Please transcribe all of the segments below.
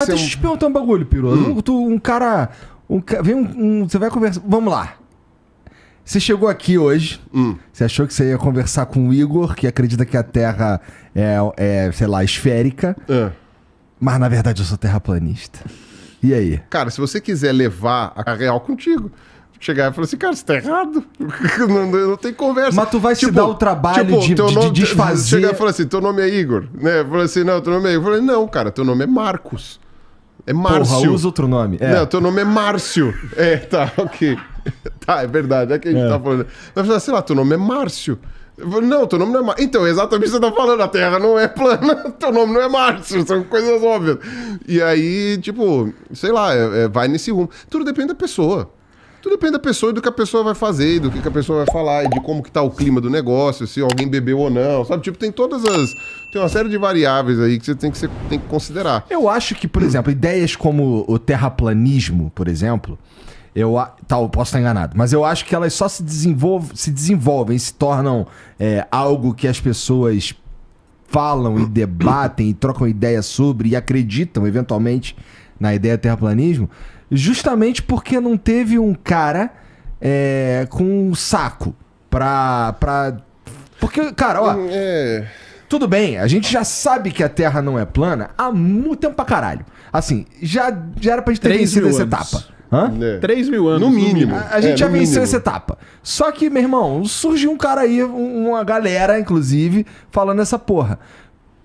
Mas deixa eu te perguntar um bagulho, Piru. Hum. um cara. Um, vem um, um, Você vai conversar. Vamos lá. Você chegou aqui hoje, hum. você achou que você ia conversar com o Igor, que acredita que a Terra é, é sei lá, esférica. É. Mas na verdade eu sou terraplanista. E aí? Cara, se você quiser levar a real contigo, chegar e falar assim, cara, você tá errado. não, não, tem conversa. Mas tu vai tipo, se dar o trabalho tipo, de, nome, de desfazer. Chegar e falar assim, teu nome é Igor, né? Falar assim, não, teu nome é Igor. Eu falei, não, cara, teu nome é Marcos. É Márcio. Porra, usa outro nome. É. Não, teu nome é Márcio. É, tá, ok. Tá, é verdade, é que a gente é. tá falando. Vai falar, sei lá, teu nome é Márcio. Não, teu nome não é Márcio. Então, é exatamente o que você tá falando, a Terra não é plana, teu nome não é Márcio, são coisas óbvias. E aí, tipo, sei lá, é, é, vai nesse rumo. Tudo depende da pessoa. Tudo depende da pessoa e do que a pessoa vai fazer, do que a pessoa vai falar, e de como que tá o clima do negócio, se alguém bebeu ou não, sabe? Tipo, tem todas as. Tem uma série de variáveis aí que você tem que, ser, tem que considerar. Eu acho que, por exemplo, ideias como o terraplanismo, por exemplo, eu tal, tá, posso estar enganado, mas eu acho que elas só se, desenvolve, se desenvolvem, se tornam é, algo que as pessoas falam e debatem e trocam ideias sobre e acreditam eventualmente na ideia do terraplanismo justamente porque não teve um cara é, com um saco pra. pra... Porque, cara, ó. É... Tudo bem, a gente já sabe que a Terra não é plana há muito tempo pra caralho. Assim, já, já era pra gente ter vencido essa etapa. Hã? É. 3 mil anos. No mínimo. A, a gente é, já venceu mínimo. essa etapa. Só que, meu irmão, surgiu um cara aí, uma galera, inclusive, falando essa porra.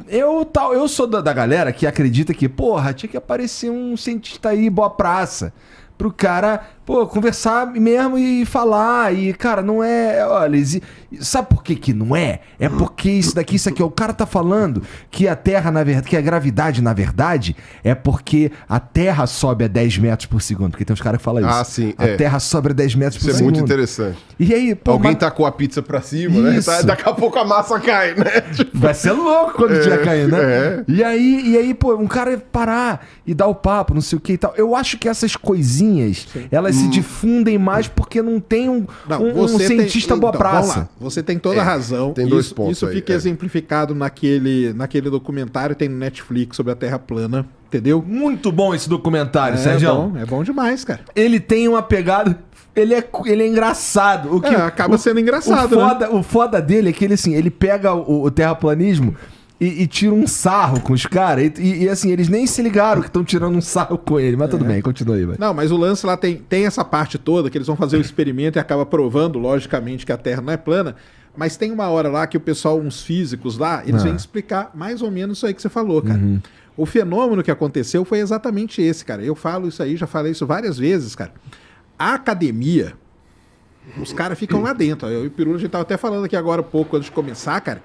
Eu, tal, eu sou da, da galera que acredita que, porra, tinha que aparecer um cientista aí, boa praça pro cara, pô, conversar mesmo e falar. E, cara, não é. Olha, sabe por que, que não é? É porque isso daqui, isso aqui, o cara tá falando que a Terra, na verdade, que a gravidade, na verdade, é porque a Terra sobe a 10 metros por segundo. Porque tem uns caras que falam ah, isso. Ah, sim. A é. Terra sobe a 10 metros isso é por é segundo. Isso é muito interessante. E aí, pô, Alguém mas... tacou a pizza pra cima, né? Tá, isso. né? Daqui a pouco a massa cai, né? Tipo... Vai ser louco quando é, o dia é, cair, né? É. E aí, e aí, pô, um cara parar e dar o papo, não sei o que e tal. Eu acho que essas coisinhas Sim. elas hum. se difundem mais porque não tem um, não, um, um cientista tem, boa então, praça. Você tem toda é. a é, razão. Tem dois isso, pontos. Isso aí, fica é. exemplificado naquele, naquele documentário tem no Netflix sobre a Terra plana. Entendeu? Muito bom esse documentário, é, Sérgio. É bom, é bom demais, cara. Ele tem uma pegada ele é, ele é engraçado. O é, que é, acaba o, sendo engraçado. O né? foda, né? o foda dele é que ele, assim, ele pega o, o terraplanismo e, e tira um sarro com os caras. E, e, assim, eles nem se ligaram que estão tirando um sarro com ele. Mas é. tudo bem, continua aí. Vai. Não, mas o lance lá tem, tem essa parte toda que eles vão fazer o experimento e acaba provando, logicamente, que a Terra não é plana. Mas tem uma hora lá que o pessoal, uns físicos lá, eles ah. vêm explicar mais ou menos isso aí que você falou, cara. Uhum. O fenômeno que aconteceu foi exatamente esse, cara. Eu falo isso aí, já falei isso várias vezes, cara. A academia, os caras ficam lá dentro. Eu e o Pirula, a gente tava até falando aqui agora um pouco, antes de começar, cara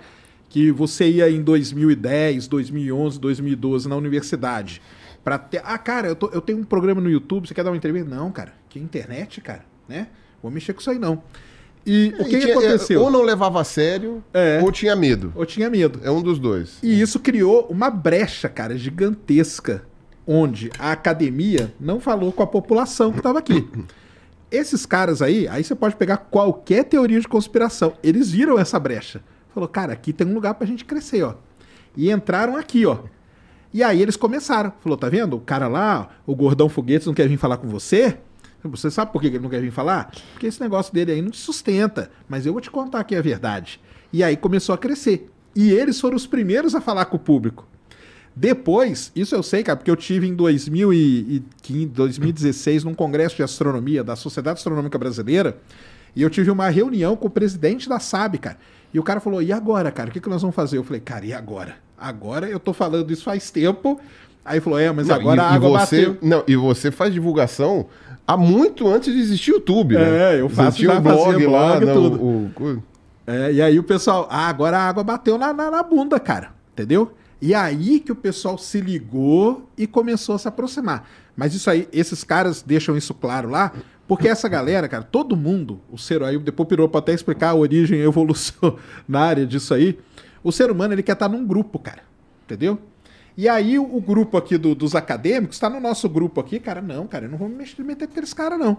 que você ia em 2010, 2011, 2012 na universidade. Pra ter... Ah, cara, eu, tô, eu tenho um programa no YouTube, você quer dar uma entrevista? Não, cara, que é internet, cara, né? Vou mexer com isso aí não. E o que, e tinha, é, aconteceu? Ou não levava a sério, é, ou tinha medo. Ou tinha medo. É um dos dois. E isso criou uma brecha, cara, gigantesca, onde a academia não falou com a população que estava aqui. Esses caras aí, aí você pode pegar qualquer teoria de conspiração, eles viram essa brecha. Falou, cara, aqui tem um lugar pra gente crescer, ó. E entraram aqui, ó. E aí eles começaram. Falou, tá vendo? O cara lá, o gordão foguetes, não quer vir falar com você? Você sabe por que ele não quer vir falar? Porque esse negócio dele aí não te sustenta. Mas eu vou te contar aqui a verdade. E aí começou a crescer. E eles foram os primeiros a falar com o público. Depois, isso eu sei, cara, porque eu tive em 2015, 2016 num congresso de astronomia da Sociedade Astronômica Brasileira e eu tive uma reunião com o presidente da SAB, cara. E o cara falou: e agora, cara? O que, que nós vamos fazer? Eu falei: cara, e agora? Agora eu tô falando isso faz tempo. Aí falou: é, mas não, agora e, a água você, bateu. Não, e você faz divulgação há muito antes de existir o YouTube, né? É, eu faço Existia já blog, lá, blog não, tudo. O, o... É, e aí o pessoal, ah, agora a água bateu na, na, na bunda, cara, entendeu? E aí que o pessoal se ligou e começou a se aproximar. Mas isso aí, esses caras deixam isso claro lá, porque essa galera, cara, todo mundo, o ser aí depois pirou para até explicar a origem e evolução na área disso aí. O ser humano, ele quer estar tá num grupo, cara. Entendeu? E aí o grupo aqui do, dos acadêmicos está no nosso grupo aqui, cara, não, cara, eu não vou me meter com aqueles caras, não.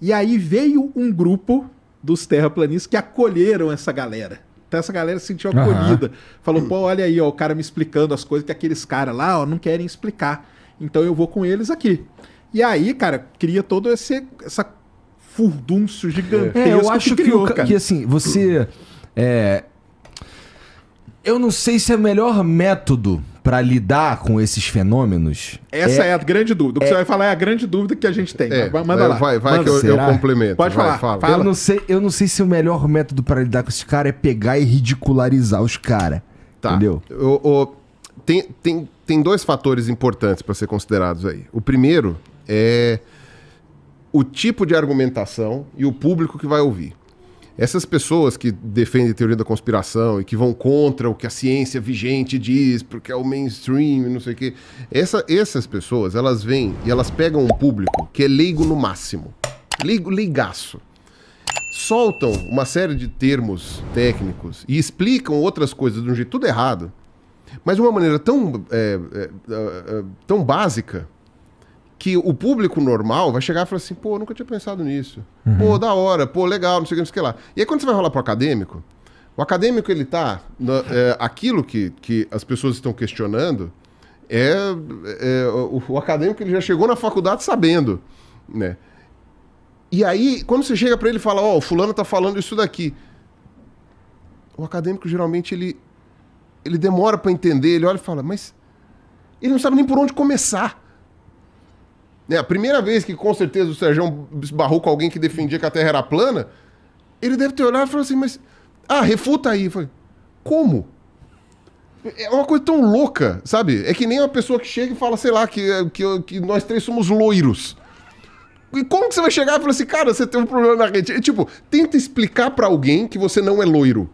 E aí veio um grupo dos terraplanistas que acolheram essa galera. Então essa galera se sentiu acolhida. Uhum. Falou, pô, olha aí, ó, o cara me explicando as coisas que aqueles caras lá ó, não querem explicar. Então eu vou com eles aqui. E aí, cara, cria todo esse essa furdunço gigantesco. É, eu acho que, criou, que, cara. que assim, você. É, eu não sei se é o melhor método para lidar com esses fenômenos. Essa é, é a grande dúvida. O que é, você vai falar é a grande dúvida que a gente tem. É, Manda lá. Vai, vai Manda, que eu, eu, complemento. Pode vai, falar. Fala. Fala. Eu, não sei, eu não sei se o melhor método para lidar com esses caras é pegar e ridicularizar os caras. Tá. Entendeu? O, o, tem, tem, tem dois fatores importantes para ser considerados aí. O primeiro é o tipo de argumentação e o público que vai ouvir. Essas pessoas que defendem a teoria da conspiração e que vão contra o que a ciência vigente diz, porque é o mainstream, não sei o quê, essa, essas pessoas, elas vêm e elas pegam um público que é leigo no máximo, leigo, leigaço. Soltam uma série de termos técnicos e explicam outras coisas de um jeito tudo errado, mas de uma maneira tão, é, é, é, é tão básica que o público normal vai chegar e falar assim, pô, nunca tinha pensado nisso. Uhum. Pô, da hora, pô, legal, não sei o que, não sei o que lá. E aí quando você vai rolar pro acadêmico, o acadêmico ele tá. Na, é, aquilo que, que as pessoas estão questionando é, é o, o, acadêmico ele já chegou na faculdade sabendo, né? E aí, quando você chega para ele e fala, ó, oh, o fulano tá falando isso daqui. O acadêmico geralmente ele, ele demora para entender, ele olha e fala, mas ele não sabe nem por onde começar. Né? A primeira vez que com certeza o Sérgio esbarrou com alguém que defendia que a Terra era plana, ele deve ter olhado e falou assim, mas. Ah, refuta aí. falei, como? É uma coisa tão louca, sabe? É que nem uma pessoa que chega e fala, sei lá, que, que, que nós três somos loiros. E como que você vai chegar e falar assim, cara, você tem um problema na retina? É tipo, tenta explicar para alguém que você não é loiro.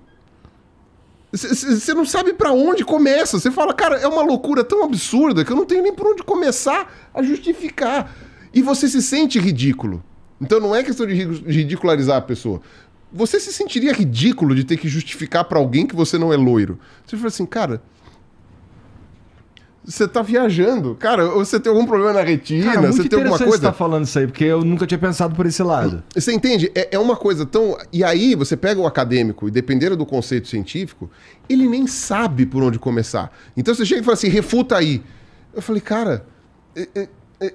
Você não sabe para onde começa. Você fala, cara, é uma loucura tão absurda que eu não tenho nem por onde começar a justificar. E você se sente ridículo. Então não é questão de ridicularizar a pessoa. Você se sentiria ridículo de ter que justificar para alguém que você não é loiro. Você fala assim, cara, você tá viajando. Cara, você tem algum problema na retina, Cara, você tem alguma coisa. Você tá falando isso aí, porque eu nunca tinha pensado por esse lado. Você entende? É, é, uma coisa tão. E aí você pega o acadêmico, e dependendo do conceito científico, ele nem sabe por onde começar. Então você chega e fala assim, refuta aí. Eu falei, cara. É, é, é, é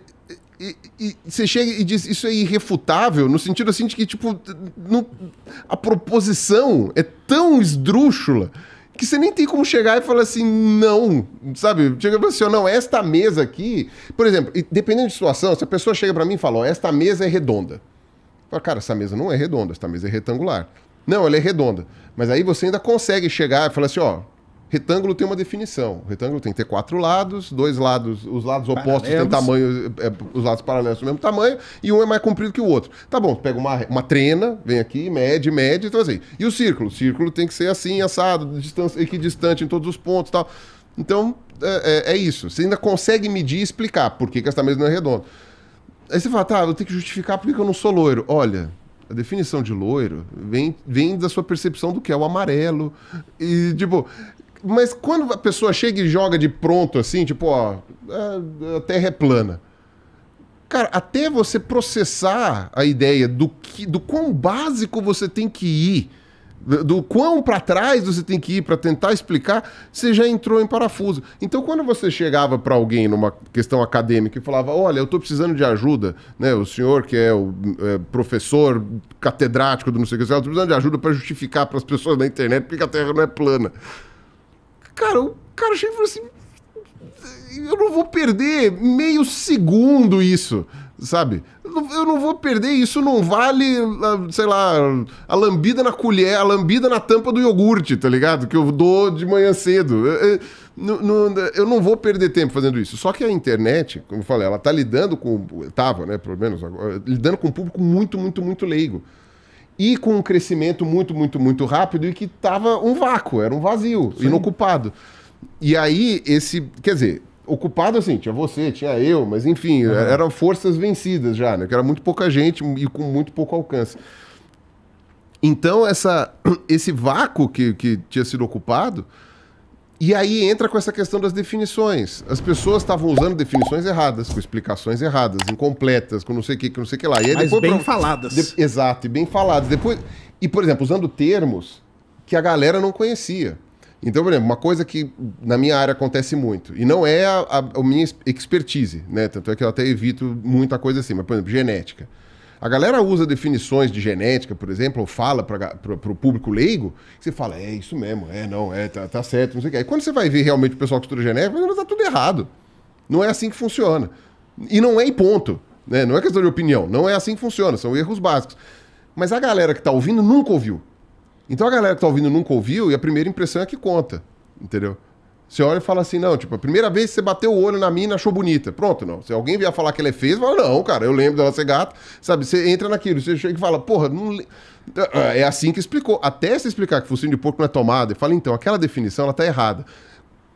e, e, você chega e diz isso é irrefutável, no sentido assim de que, tipo, a proposição é tão esdrúxula que você nem tem como chegar e falar assim, não, sabe? Chega e fala assim, não, esta mesa aqui. Por exemplo, dependendo de situação, se a pessoa chega para mim e fala, ó, esta mesa é redonda. Fala, cara, essa mesa não é redonda, esta mesa é retangular. Não, ela é redonda. Mas aí você ainda consegue chegar e falar assim, ó, Retângulo tem uma definição. O retângulo tem que ter quatro lados, dois lados, os lados opostos paralelos. têm tamanho, é, é, os lados paralelos do mesmo tamanho, e um é mais comprido que o outro. Tá bom, pega uma, uma trena, vem aqui, mede, mede, então assim. E o círculo? O círculo tem que ser assim, assado, distância, equidistante em todos os pontos e tal. Então, é, é, é, isso. Você ainda consegue medir e explicar por que, que essa mesa não é redonda. Aí você fala, tá, eu tenho que justificar por que, que eu não sou loiro. Olha, a definição de loiro vem, vem da sua percepção do que é o amarelo. E, tipo, mas quando a pessoa chega e joga de pronto assim, tipo, ó, é, a terra é plana. Cara, até você processar a ideia do, que, do quão básico você tem que ir, do quão para trás você tem que ir para tentar explicar, você já entrou em parafuso. Então, quando você chegava para alguém numa questão acadêmica e falava: Olha, eu estou precisando de ajuda, né? o senhor que é o é, professor catedrático do não sei o que, eu estou tá precisando de ajuda para justificar para as pessoas na internet porque a Terra não é plana. Cara, o cara chega e falou assim: eu não vou perder meio segundo isso, sabe? Eu não vou perder isso, não vale, ah, sei lá, a lambida na colher, a lambida na tampa do iogurte, tá ligado? Que eu dou de manhã cedo. Eu não vou perder tempo fazendo isso. Só que a internet, como eu falei, ela tá lidando com. Tava, né? Pelo menos agora, lidando com um público muito, muito, muito leigo e com um crescimento muito, muito, muito rápido e que tava um vácuo, era um vazio, Sim. inocupado. E aí, esse. Quer dizer, ocupado assim, tinha você, tinha eu, mas enfim, uhum. eram forças vencidas já, né? Que era muito pouca gente e com muito pouco alcance. Então, essa, esse vácuo que, que tinha sido ocupado e aí entra com essa questão das definições. As pessoas estavam usando definições erradas, com explicações erradas, incompletas, com não sei o que, com não sei o que lá. E aí, Mas depois, bem pra... faladas. De... Exato, e bem faladas. Depois... E, por exemplo, usando termos que a galera não conhecia. Então, por exemplo, uma coisa que na minha área acontece muito, e não é a, a, a minha expertise, né? Tanto é que eu até evito muita coisa assim, mas, por exemplo, genética. A galera usa definições de genética, por exemplo, ou fala para o público leigo, você fala, é isso mesmo, é, não, é, tá, tá certo, não sei o quê. Aí quando você vai ver realmente o pessoal que estuda genética, tá tudo errado. Não é assim que funciona. E não é em ponto. Né? Não é questão de opinião. Não é assim que funciona. São erros básicos. Mas a galera que está ouvindo nunca ouviu. Então a galera que está ouvindo nunca ouviu e a primeira impressão é que conta. Entendeu? Você olha e fala assim, não, tipo, a primeira vez que você bateu o olho na mina, achou bonita. Pronto, não. Se alguém vier falar que ela é feia, você fala, não, cara, eu lembro dela ser gata. Sabe, você entra naquilo, você chega e fala, porra, não... Então, é, é assim que explicou. Até se explicar que focinho de porco não é tomada, e fala, então, aquela definição, ela tá errada.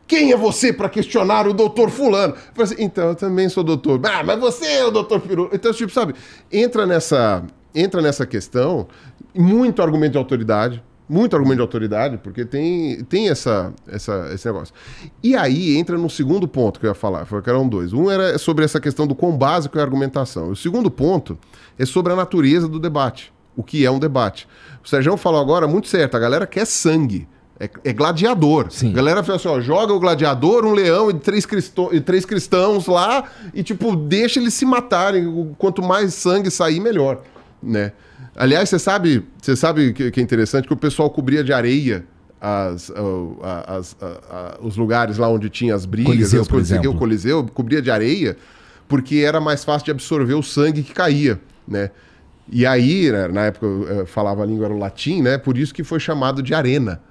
Quem é você para questionar o doutor fulano? Eu assim, então, eu também sou doutor. Ah, mas você é o doutor Peru. Então, tipo, sabe, entra nessa, entra nessa questão, muito argumento de autoridade, muito argumento de autoridade, porque tem, tem essa, essa, esse negócio. E aí entra no segundo ponto que eu ia falar, que eram dois. Um era sobre essa questão do quão básico é a argumentação. O segundo ponto é sobre a natureza do debate, o que é um debate. O Sérgio falou agora muito certo, a galera quer sangue. É, é gladiador. Sim. A galera fala assim: ó, joga o gladiador, um leão e três, cristo, e três cristãos lá e, tipo, deixa eles se matarem. Quanto mais sangue sair, melhor né? Aliás, você sabe, você sabe que, é interessante que o pessoal cobria de areia as, as, os lugares lá onde tinha as brigas, Coliseu, as o Coliseu cobria de areia, porque era mais fácil de absorver o sangue que caía, né? E aí, na época eu eh, falava a língua era o latim, né? Por isso que foi chamado de arena,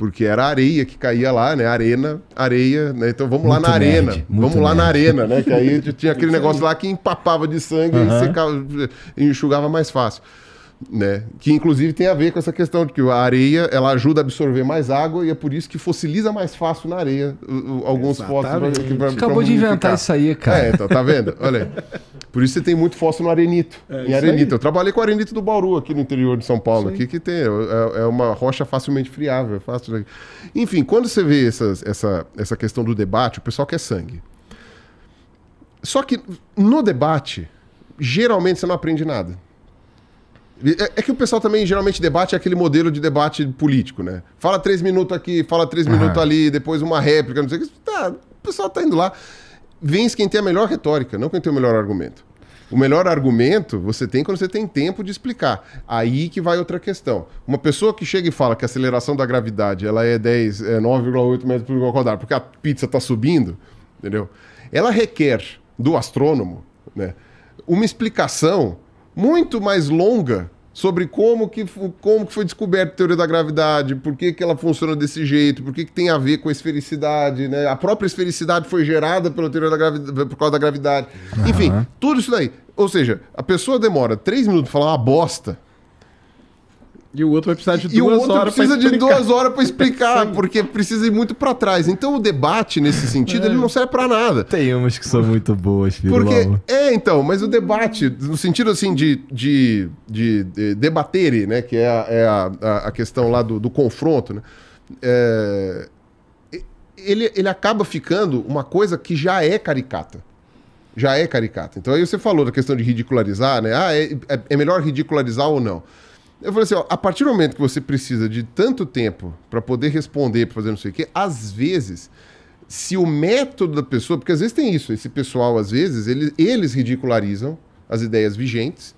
porque era areia que caía lá, né? Arena, areia, né? Então vamos muito lá na nerd, arena, vamos nerd. lá na arena, né? Que aí tinha aquele negócio lá que empapava de sangue uhum. e secava, enxugava mais fácil né? Que inclusive tem a ver com essa questão de que a areia ela ajuda a absorver mais água e é por isso que fossiliza mais fácil na areia alguns fósseis. Pra, pra, Acabou pra de inventar isso aí, cara. É, tá, tá vendo? Olha, por isso você tem muito fóssil no arenito. É, em arenito, aí. eu trabalhei com arenito do Bauru aqui no interior de São Paulo, aqui que tem é, é, uma rocha facilmente friável, é fácil. Enfim, quando você vê essas, essa essa questão do debate, o pessoal quer sangue. Só que no debate geralmente você não aprende nada. É, é, que o pessoal também geralmente debate aquele modelo de debate político, né? Fala três minutos aqui, fala três uhum. minutos ali, depois uma réplica, não sei o que. Tá, o pessoal tá indo lá. Vence quem tem a melhor retórica, não quem tem o melhor argumento. O melhor argumento você tem quando você tem tempo de explicar. Aí que vai outra questão. Uma pessoa que chega e fala que a aceleração da gravidade ela é 10, é 9,8 metros por quadrado, porque a pizza está subindo, entendeu? Ela requer do astrônomo né, uma explicação muito mais longa sobre como que, como que foi descoberta a teoria da gravidade, por que, que ela funciona desse jeito, por que, que tem a ver com a esfericidade, né? A própria esfericidade foi gerada pela teoria da gravidade, por causa da gravidade. Uhum. Enfim, tudo isso daí. Ou seja, a pessoa demora três minutos para falar uma bosta e o outro vai precisar de e duas horas precisa de duas horas para explicar, porque precisa ir muito para trás. Então o debate nesse sentido é. ele não serve para nada. Tem umas que são muito boas, filho. Porque é então, mas o debate no sentido assim de de, de, de debater, né, que é a, é a, a questão lá do, do confronto, né? É, ele, ele acaba ficando uma coisa que já é caricata já é caricata. Então aí você falou da questão de ridicularizar, né? Ah, é, é, é melhor ridicularizar ou não. Eu falei assim, ó, a partir do momento que você precisa de tanto tempo para poder responder, para fazer não sei o quê, às vezes, se o método da pessoa, porque às vezes tem isso, esse pessoal, às vezes, eles ridicularizam as ideias vigentes.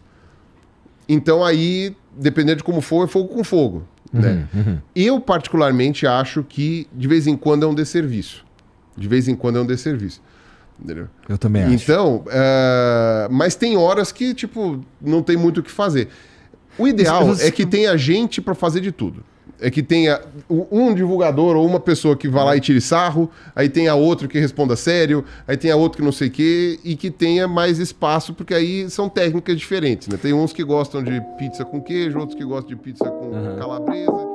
Então aí, dependendo de como for, é fogo com fogo. Uhum, né? Uhum, Eu, particularmente, acho que de vez em quando é um desserviço. De vez em quando é um desserviço. Entendeu? Eu também acho. Então, uh, mas tem horas que, tipo, não tem muito o que fazer. O ideal é que tenha gente para fazer de tudo. É que tenha um divulgador ou uma pessoa que vá lá e tire sarro, aí tenha outro que responda sério, aí tenha outro que não sei o quê, e que tenha mais espaço, porque aí são técnicas diferentes, né? Tem uns que gostam de pizza com queijo, outros que gostam de pizza com uhum. calabresa.